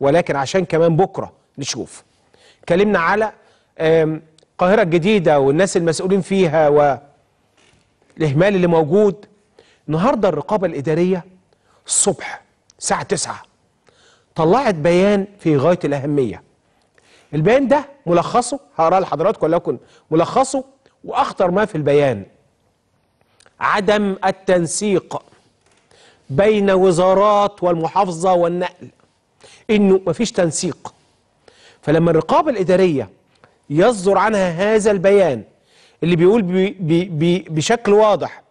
ولكن عشان كمان بكرة نشوف كلمنا على القاهرة الجديدة والناس المسؤولين فيها والإهمال اللي موجود النهاردة الرقابة الإدارية الصبح الساعة 9 طلعت بيان في غاية الأهمية البيان ده ملخصه هقراه لحضراتكم لكم ملخصه وأخطر ما في البيان عدم التنسيق بين وزارات والمحافظة والنقل انه مفيش تنسيق فلما الرقابه الاداريه يصدر عنها هذا البيان اللي بيقول بي بي بي بشكل واضح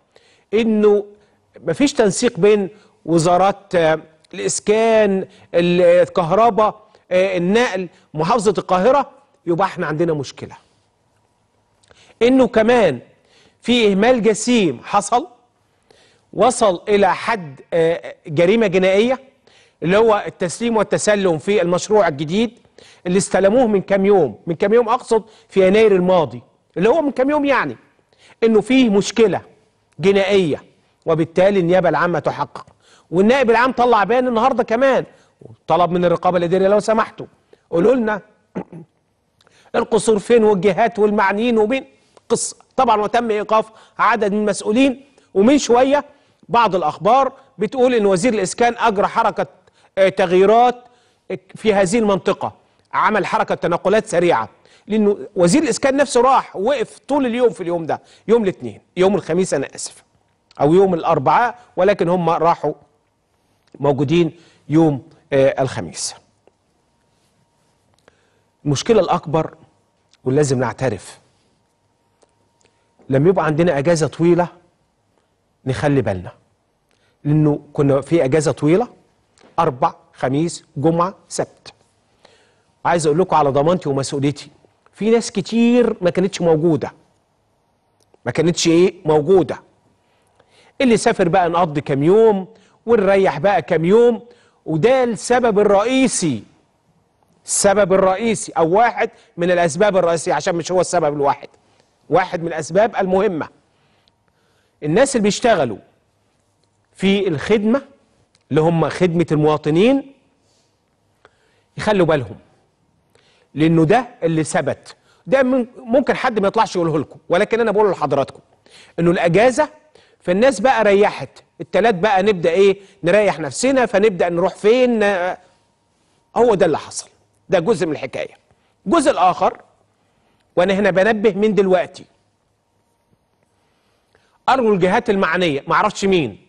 انه مفيش تنسيق بين وزارات آه، الاسكان الكهرباء آه، النقل محافظه القاهره يبقى احنا عندنا مشكله انه كمان في اهمال جسيم حصل وصل الى حد آه، جريمه جنائيه اللي هو التسليم والتسلم في المشروع الجديد اللي استلموه من كام يوم من كام يوم أقصد في يناير الماضي اللي هو من كام يوم يعني إنه فيه مشكلة جنائية وبالتالي النيابة العامة تحقق والنائب العام طلع بيان النهارده كمان وطلب من الرقابة الإدارية لو سمحتوا قولوا لنا القصور فين والجهات والمعنيين ومين قصة طبعا وتم إيقاف عدد من المسؤولين ومن شوية بعض الأخبار بتقول إن وزير الإسكان أجرى حركة تغييرات في هذه المنطقة عمل حركة تنقلات سريعة لأنه وزير الإسكان نفسه راح وقف طول اليوم في اليوم ده يوم الاثنين يوم الخميس أنا آسف أو يوم الأربعاء ولكن هم راحوا موجودين يوم آه، الخميس المشكلة الأكبر ولازم نعترف لما يبقى عندنا أجازة طويلة نخلي بالنا لأنه كنا في أجازة طويلة أربع خميس جمعة سبت عايز أقول لكم على ضمانتي ومسؤوليتي في ناس كتير ما كانتش موجودة ما كانتش إيه موجودة اللي سافر بقى نقضي كام يوم ونريح بقى كام يوم وده السبب الرئيسي السبب الرئيسي او واحد من الاسباب الرئيسيه عشان مش هو السبب الواحد واحد من الاسباب المهمه الناس اللي بيشتغلوا في الخدمه اللي هم خدمة المواطنين يخلوا بالهم لأنه ده اللي ثبت ده ممكن حد ما يطلعش يقوله لكم ولكن أنا بقوله لحضراتكم إنه الأجازة فالناس بقى ريحت التلات بقى نبدأ إيه نريح نفسنا فنبدأ نروح فين هو ده اللي حصل ده جزء من الحكاية الجزء الآخر وأنا هنا بنبه من دلوقتي أرجو الجهات المعنية معرفش مين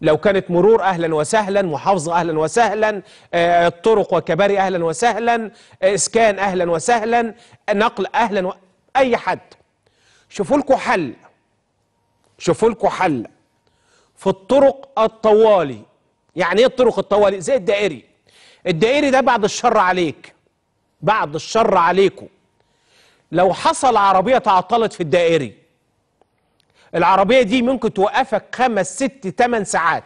لو كانت مرور أهلا وسهلا محافظة أهلا وسهلا آه، الطرق وكباري أهلا وسهلا إسكان أهلا وسهلا نقل أهلا و... أي حد شوفوا لكم حل شوفوا لكم حل في الطرق الطوالي يعني ايه الطرق الطوالي زي الدائري الدائري ده بعد الشر عليك بعد الشر عليكم لو حصل عربية تعطلت في الدائري العربية دي ممكن توقفك خمس ست تمن ساعات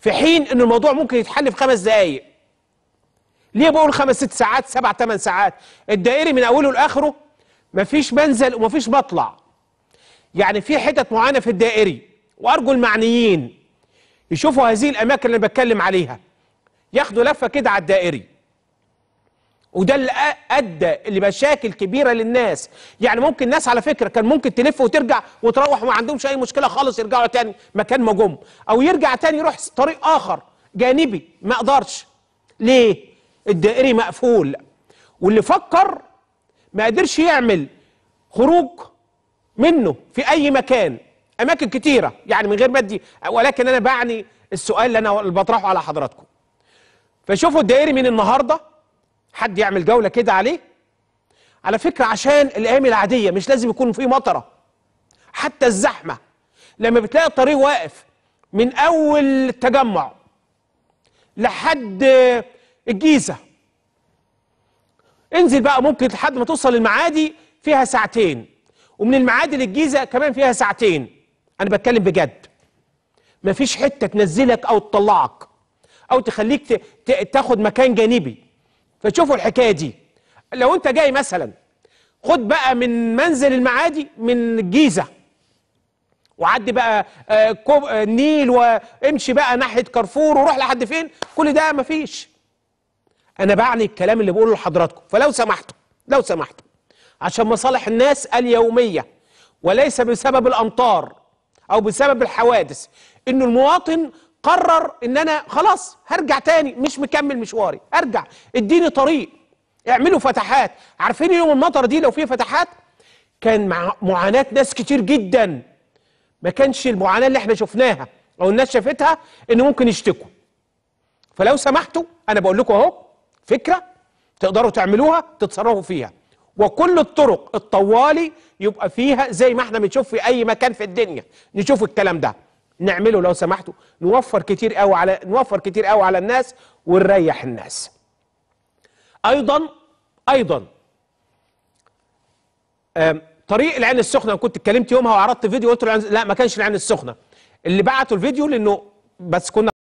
في حين ان الموضوع ممكن يتحل في خمس دقايق ليه بقول خمس ست ساعات سبع تمن ساعات الدائري من اوله لاخره مفيش بنزل ومفيش بطلع يعني في حتت معينه في الدائري وارجو المعنيين يشوفوا هذه الاماكن اللي بتكلم عليها ياخدوا لفه كده على الدائري وده اللي ادى لمشاكل كبيره للناس يعني ممكن الناس على فكره كان ممكن تلف وترجع وتروح وما عندهمش اي مشكله خالص يرجعوا تاني مكان ما جم او يرجع تاني يروح طريق اخر جانبي ما اقدرش ليه الدائري مقفول واللي فكر ما قدرش يعمل خروج منه في اي مكان اماكن كتيره يعني من غير ما ادي ولكن انا بعني السؤال اللي انا بطرحه على حضراتكم فشوفوا الدائري من النهارده حد يعمل جولة كده عليه على فكرة عشان الأيام العادية مش لازم يكون في مطرة حتى الزحمة لما بتلاقي الطريق واقف من أول التجمع لحد الجيزة انزل بقى ممكن لحد ما توصل المعادي فيها ساعتين ومن المعادي للجيزة كمان فيها ساعتين أنا بتكلم بجد مفيش حتة تنزلك أو تطلعك أو تخليك تاخد مكان جانبي فتشوفوا الحكايه دي لو انت جاي مثلا خد بقى من منزل المعادي من الجيزه وعدي بقى آه، آه، النيل وامشي بقى ناحيه كارفور وروح لحد فين كل ده مفيش انا بعني الكلام اللي بقوله لحضراتكم فلو سمحتوا لو سمحتوا عشان مصالح الناس اليوميه وليس بسبب الامطار او بسبب الحوادث ان المواطن قرر ان انا خلاص هرجع تاني مش مكمل مشواري ارجع اديني طريق اعملوا فتحات عارفين يوم المطر دي لو فيه فتحات كان مع معاناة ناس كتير جدا ما كانش المعاناة اللي احنا شفناها او الناس شافتها ان ممكن يشتكوا فلو سمحتوا انا بقول لكم اهو فكرة تقدروا تعملوها تتصرفوا فيها وكل الطرق الطوالي يبقى فيها زي ما احنا بنشوف في اي مكان في الدنيا نشوف الكلام ده نعمله لو سمحتوا نوفر كتير قوي على نوفر كتير قوي على الناس ونريح الناس ايضا ايضا طريق العين السخنه انا كنت اتكلمت يومها وعرضت فيديو قلت لا ما كانش العين السخنه اللي بعتوا الفيديو لانه بس كنا